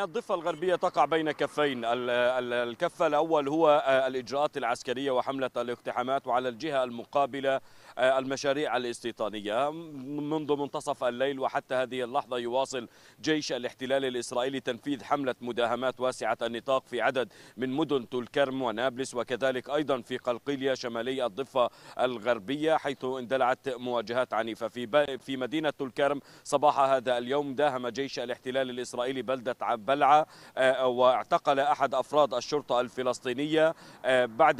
الضفة الغربية تقع بين كفين الكفة الأول هو آه، الإجراءات العسكرية وحملة الاقتحامات وعلى الجهة المقابلة آه، المشاريع الاستيطانية منذ منتصف الليل وحتى هذه اللحظة يواصل جيش الاحتلال الإسرائيلي تنفيذ حملة مداهمات واسعة النطاق في عدد من مدن تولكرم ونابلس وكذلك أيضا في قلقيليا شمالي الضفة الغربية حيث اندلعت مواجهات عنيفة في في مدينة تولكرم صباح هذا اليوم داهم جيش الاحتلال الإسرائيلي بلدة بلعة آه، واعتقل أحد أفراد الشرطة الفلسطينية آه، بعد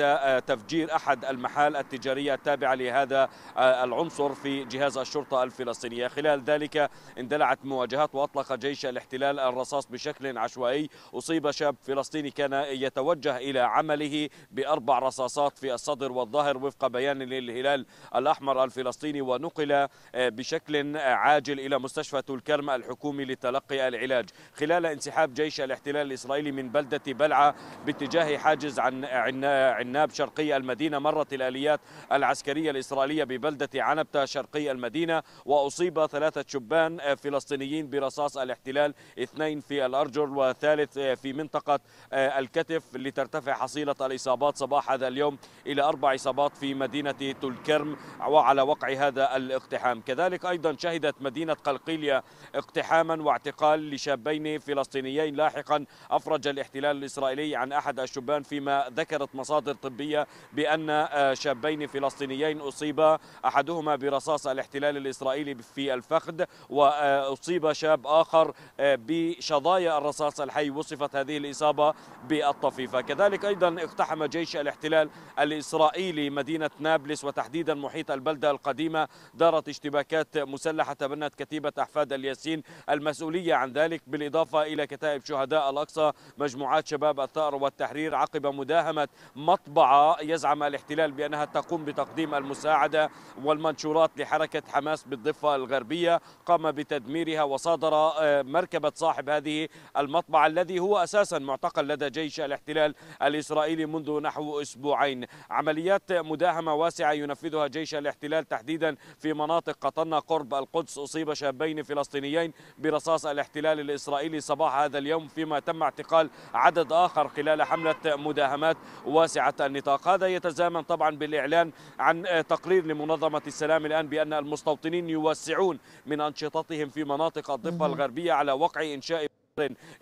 تفجير أحد المحال التجارية التابعة لهذا العنصر في جهاز الشرطة الفلسطينية خلال ذلك اندلعت مواجهات وأطلق جيش الاحتلال الرصاص بشكل عشوائي أصيب شاب فلسطيني كان يتوجه إلى عمله بأربع رصاصات في الصدر والظهر وفق بيان للهلال الأحمر الفلسطيني ونقل بشكل عاجل إلى مستشفى الكرم الحكومي لتلقي العلاج خلال انسحاب جيش الاحتلال الإسرائيلي من بلدة بلعة باتجاه حاجز عن عناب شرقي المدينة مرت الآليات العسكرية الإسرائيلية الداخلية ببلدة عنبتة شرقي المدينة وأصيب ثلاثة شبان فلسطينيين برصاص الاحتلال اثنين في الأرجل وثالث في منطقة الكتف لترتفع حصيلة الإصابات صباح هذا اليوم إلى أربع إصابات في مدينة تلكرم وعلى وقع هذا الاقتحام كذلك أيضا شهدت مدينة قلقيلية اقتحاما واعتقال لشابين فلسطينيين لاحقا أفرج الاحتلال الإسرائيلي عن أحد الشبان فيما ذكرت مصادر طبية بأن شابين فلسطينيين أصيبا أحدهما برصاص الاحتلال الإسرائيلي في الفخذ وأصيب شاب آخر آه، بشظايا الرصاص الحي وصفت هذه الإصابة بالطفيفة كذلك أيضا اقتحم جيش الاحتلال الإسرائيلي مدينة نابلس وتحديدا محيط البلدة القديمة دارت اشتباكات مسلحة تبنت كتيبة أحفاد الياسين المسؤولية عن ذلك بالإضافة إلى كتائب شهداء الأقصى مجموعات شباب الثأر والتحرير عقب مداهمة مطبعة يزعم الاحتلال بأنها تقوم بتقديم المساعدة القادة والمنشورات لحركة حماس بالضفة الغربية قام بتدميرها وصادر آه، مركبة صاحب هذه المطبعة الذي هو أساسا معتقل لدى جيش الاحتلال الإسرائيلي منذ نحو أسبوعين عمليات مداهمة واسعة ينفذها جيش الاحتلال تحديدا في مناطق قطنا قرب القدس أصيب شابين فلسطينيين برصاص الاحتلال الإسرائيلي صباح هذا اليوم فيما تم اعتقال عدد آخر خلال حملة مداهمات واسعة النطاق هذا يتزامن طبعا بالإعلان عن آه، تقرير تقرير لمنظمة السلام الآن بأن المستوطنين يوسعون من أنشطتهم في مناطق الضفة الغربية على وقع إنشاء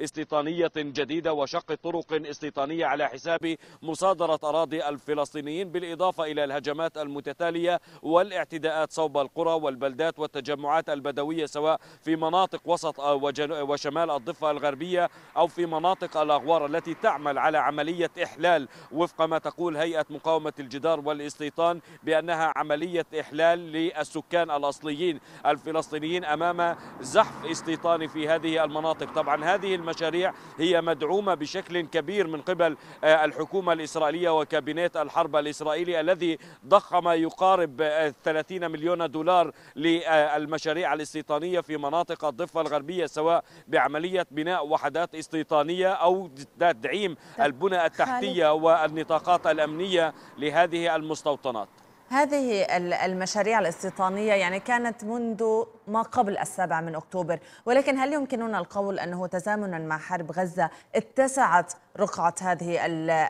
استيطانية جديدة وشق طرق استيطانية على حساب مصادرة أراضي الفلسطينيين بالإضافة إلى الهجمات المتتالية والاعتداءات صوب القرى والبلدات والتجمعات البدوية سواء في مناطق وسط وشمال الضفة الغربية أو في مناطق الأغوار التي تعمل على عملية إحلال وفق ما تقول هيئة مقاومة الجدار والاستيطان بأنها عملية إحلال للسكان الأصليين الفلسطينيين أمام زحف استيطاني في هذه المناطق طبعا هذه المشاريع هي مدعومة بشكل كبير من قبل آه، الحكومة الإسرائيلية وكابينات الحرب الإسرائيلي الذي ضخ ما يقارب 30 آه، مليون دولار للمشاريع الاستيطانية في مناطق الضفة الغربية سواء بعملية بناء وحدات استيطانية أو تدعيم البنى التحتية والنطاقات الأمنية لهذه المستوطنات هذه المشاريع الاستيطانية يعني كانت منذ ما قبل السابع من أكتوبر ولكن هل يمكننا القول أنه تزامنا مع حرب غزة اتسعت رقعة هذه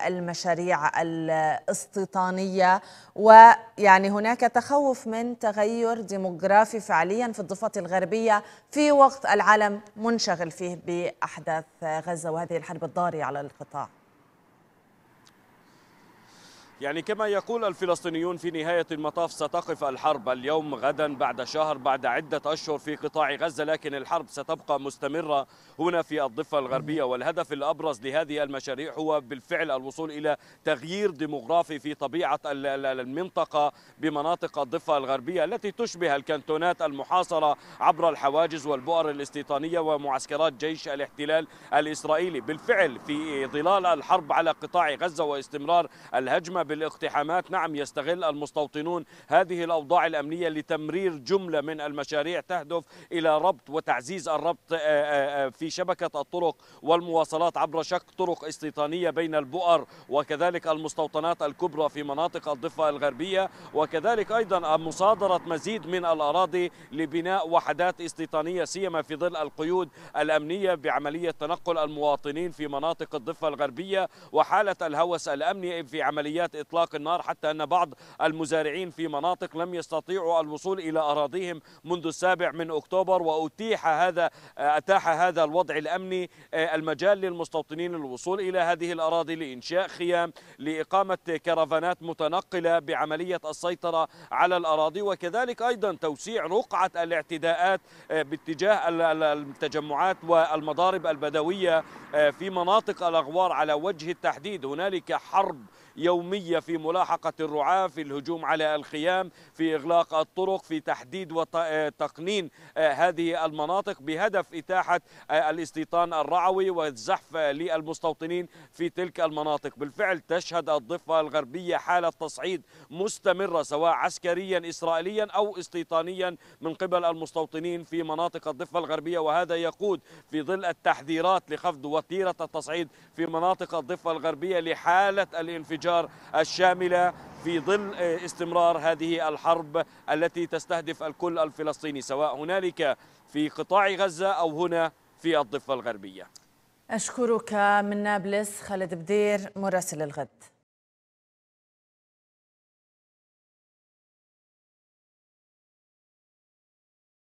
المشاريع الاستيطانية ويعني هناك تخوف من تغير ديموغرافي فعليا في الضفة الغربية في وقت العالم منشغل فيه بأحداث غزة وهذه الحرب الضارية على القطاع يعني كما يقول الفلسطينيون في نهاية المطاف ستقف الحرب اليوم غدا بعد شهر بعد عدة أشهر في قطاع غزة لكن الحرب ستبقى مستمرة هنا في الضفة الغربية والهدف الأبرز لهذه المشاريع هو بالفعل الوصول إلى تغيير ديموغرافي في طبيعة المنطقة بمناطق الضفة الغربية التي تشبه الكنتونات المحاصرة عبر الحواجز والبؤر الاستيطانية ومعسكرات جيش الاحتلال الإسرائيلي بالفعل في ظلال الحرب على قطاع غزة واستمرار الهجمة بالاقتحامات نعم يستغل المستوطنون هذه الأوضاع الأمنية لتمرير جملة من المشاريع تهدف إلى ربط وتعزيز الربط آه، آه، آه، في شبكة الطرق والمواصلات عبر شق طرق استيطانية بين البؤر وكذلك المستوطنات الكبرى في مناطق الضفة الغربية وكذلك أيضا مصادرة مزيد من الأراضي لبناء وحدات استيطانية سيما في ظل القيود الأمنية بعملية تنقل المواطنين في مناطق الضفة الغربية وحالة الهوس الأمني في عمليات إطلاق النار حتى أن بعض المزارعين في مناطق لم يستطيعوا الوصول إلى أراضيهم منذ السابع من أكتوبر وأتيح هذا أتاح هذا الوضع الأمني آه، المجال للمستوطنين الوصول إلى هذه الأراضي لإنشاء خيام لإقامة كرفانات متنقلة بعملية السيطرة على الأراضي وكذلك أيضا توسيع رقعة الاعتداءات آه، باتجاه التجمعات والمضارب البدوية آه، في مناطق الأغوار على وجه التحديد هنالك حرب يومية في ملاحقة الرعاة في الهجوم على الخيام في إغلاق الطرق في تحديد وتقنين آه، آه، هذه المناطق بهدف إتاحة آه، الاستيطان الرعوي والزحف للمستوطنين في تلك المناطق بالفعل تشهد الضفة الغربية حالة تصعيد مستمرة سواء عسكريا إسرائيليا أو استيطانيا من قبل المستوطنين في مناطق الضفة الغربية وهذا يقود في ظل التحذيرات لخفض وتيرة التصعيد في مناطق الضفة الغربية لحالة الانفجار الانفجار الشامله في ظل آه، استمرار هذه الحرب التي تستهدف الكل الفلسطيني سواء هنالك في قطاع غزه او هنا في الضفه الغربيه. اشكرك من نابلس خالد بدير مراسل الغد.